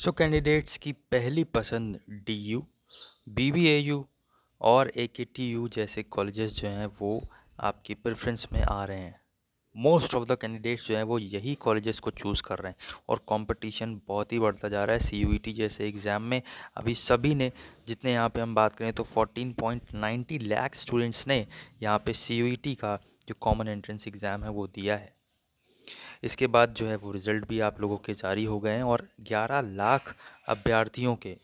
सो candidates की पहली पसंद D U B B A U और ए के टी यू जैसे कॉलेजेस जो हैं वो आपकी प्रेफरेंस में आ रहे हैं मोस्ट ऑफ द कैंडिडेट्स जो हैं वो यही कॉलेजेस को चूज़ कर रहे हैं और कंपटीशन बहुत ही बढ़ता जा रहा है सी यू ई टी जैसे एग्ज़ाम में अभी सभी ने जितने यहाँ पे हम बात करें तो पॉइंट नाइन्टी लैक्स स्टूडेंट्स ने यहाँ पे सी यू ई टी का जो कॉमन एंट्रेंस एग्ज़ाम है वो दिया है इसके बाद जो है वो रिज़ल्ट भी आप लोगों के जारी हो गए हैं और 11 लाख अभ्यर्थियों के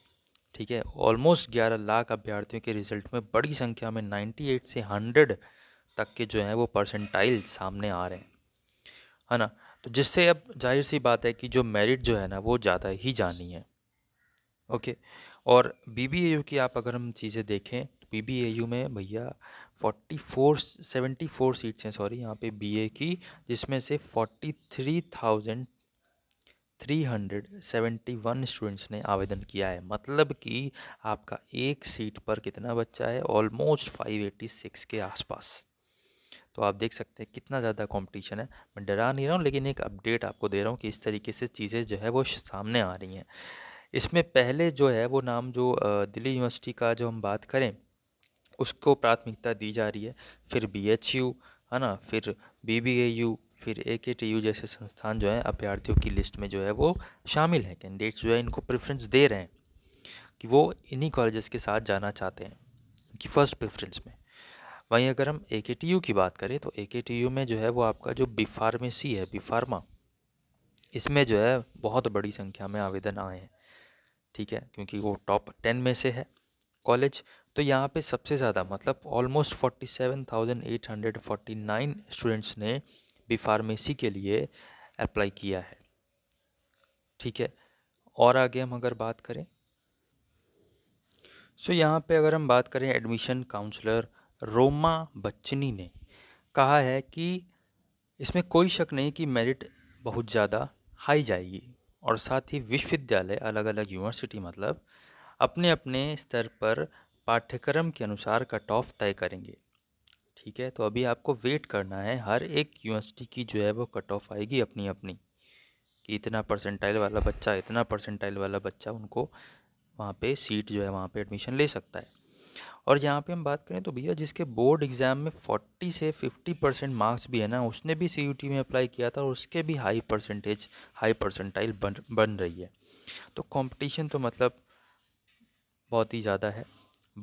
ठीक है ऑलमोस्ट 11 लाख अभ्यर्थियों के रिज़ल्ट में बड़ी संख्या में 98 से 100 तक के जो हैं वो परसेंटाइल सामने आ रहे हैं है ना तो जिससे अब जाहिर सी बात है कि जो मेरिट जो है ना वो ज़्यादा ही जानी है ओके और बी बी ए की आप अगर हम चीज़ें देखें पीबीएयू में भैया forty four seventy four seats हैं सॉरी यहाँ पे बीए की जिसमें से forty three thousand three hundred seventy one students ने आवेदन किया है मतलब कि आपका एक सीट पर कितना बच्चा है ऑलमोस्ट फाइव एटी सिक्स के आसपास तो आप देख सकते हैं कितना ज़्यादा कंपटीशन है मैं डरा नहीं रहा हूँ लेकिन एक अपडेट आपको दे रहा हूँ कि इस तरीके से चीज़ें जो है वो सामने आ रही हैं इसमें पहले जो है वो नाम जो दिल्ली यूनिवर्सिटी का जो हम बात करें उसको प्राथमिकता दी जा रही है फिर बी एच यू है ना फिर बी बी ए यू फिर ए के टी यू जैसे संस्थान जो है अभ्यर्थियों की लिस्ट में जो है वो शामिल हैं कैंडिडेट्स जो है इनको प्रेफरेंस दे रहे हैं कि वो इन्हीं कॉलेजेस के साथ जाना चाहते हैं कि फ़र्स्ट प्रेफरेंस में वहीं अगर हम ए के टी यू की बात करें तो ए के टी यू में जो है वो आपका जो बी फार्मेसी है बी फार्मा इसमें जो है बहुत बड़ी संख्या में आवेदन आए हैं ठीक है क्योंकि वो टॉप टेन में से है कॉलेज तो यहाँ पे सबसे ज़्यादा मतलब almost forty seven thousand eight hundred forty nine students ने बी फार्मेसी के लिए अप्लाई किया है ठीक है और आगे हम अगर बात करें सो so, यहाँ पे अगर हम बात करें एडमिशन काउंसलर रोमा बच्चनी ने कहा है कि इसमें कोई शक नहीं कि मेरिट बहुत ज़्यादा हाई जाएगी और साथ ही विश्वविद्यालय अलग अलग यूनिवर्सिटी मतलब अपने अपने स्तर पर पाठ्यक्रम के अनुसार कट ऑफ तय करेंगे ठीक है तो अभी आपको वेट करना है हर एक यूनिवर्सिटी की जो है वो कट ऑफ आएगी अपनी अपनी कि इतना परसेंटाइल वाला बच्चा इतना परसेंटाइल वाला बच्चा उनको वहाँ पे सीट जो है वहाँ पे एडमिशन ले सकता है और यहाँ पे हम बात करें तो भैया जिसके बोर्ड एग्ज़ाम में फोर्टी से फिफ्टी परसेंट मार्क्स भी है ना उसने भी सी में अप्लाई किया था और उसके भी हाई परसेंटेज हाई परसेंटाइल बन बन रही है तो कंपटीशन तो मतलब बहुत ही ज़्यादा है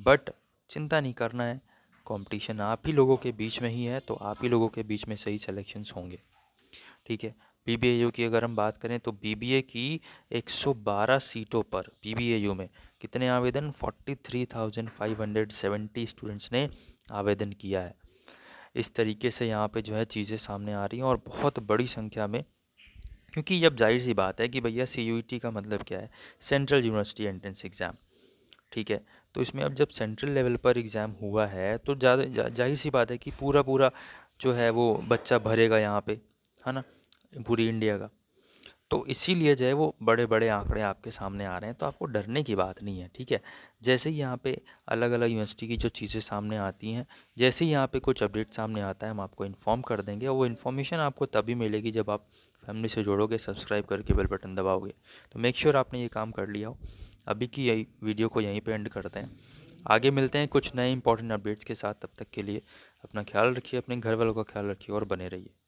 बट चिंता नहीं करना है कंपटीशन आप ही लोगों के बीच में ही है तो आप ही लोगों के बीच में सही सेलेक्शंस होंगे ठीक है बी की अगर हम बात करें तो बी की 112 सीटों पर बी में कितने आवेदन 43,570 स्टूडेंट्स ने आवेदन किया है इस तरीके से यहाँ पे जो है चीज़ें सामने आ रही हैं और बहुत बड़ी संख्या में क्योंकि जब जाहिर सी बात है कि भैया सी e का मतलब क्या है सेंट्रल यूनिवर्सिटी एंट्रेंस एग्ज़ाम ठीक है तो इसमें अब जब सेंट्रल लेवल पर एग्ज़ाम हुआ है तो ज़्यादा जा, जाहिर सी बात है कि पूरा पूरा जो है वो बच्चा भरेगा यहाँ पे है ना पूरी इंडिया का तो इसीलिए जो है वो बड़े बड़े आंकड़े आपके सामने आ रहे हैं तो आपको डरने की बात नहीं है ठीक है जैसे ही यहाँ पे अलग अलग यूनिवर्सिटी की जो चीज़ें सामने आती हैं जैसे ही यहाँ पे कुछ अपडेट सामने आता है हम आपको इन्फॉर्म कर देंगे और वो इन्फॉर्मेशन आपको तभी मिलेगी जब आप फैमिली से जोड़ोगे सब्सक्राइब करके बेल बटन दबाओगे तो मेक श्योर sure आपने ये काम कर लिया हो अभी की यही वीडियो को यहीं पर एंड करते हैं आगे मिलते हैं कुछ नए इंपॉर्टेंट अपडेट्स के साथ तब तक के लिए अपना ख्याल रखिए अपने घर वालों का ख्याल रखिए और बने रहिए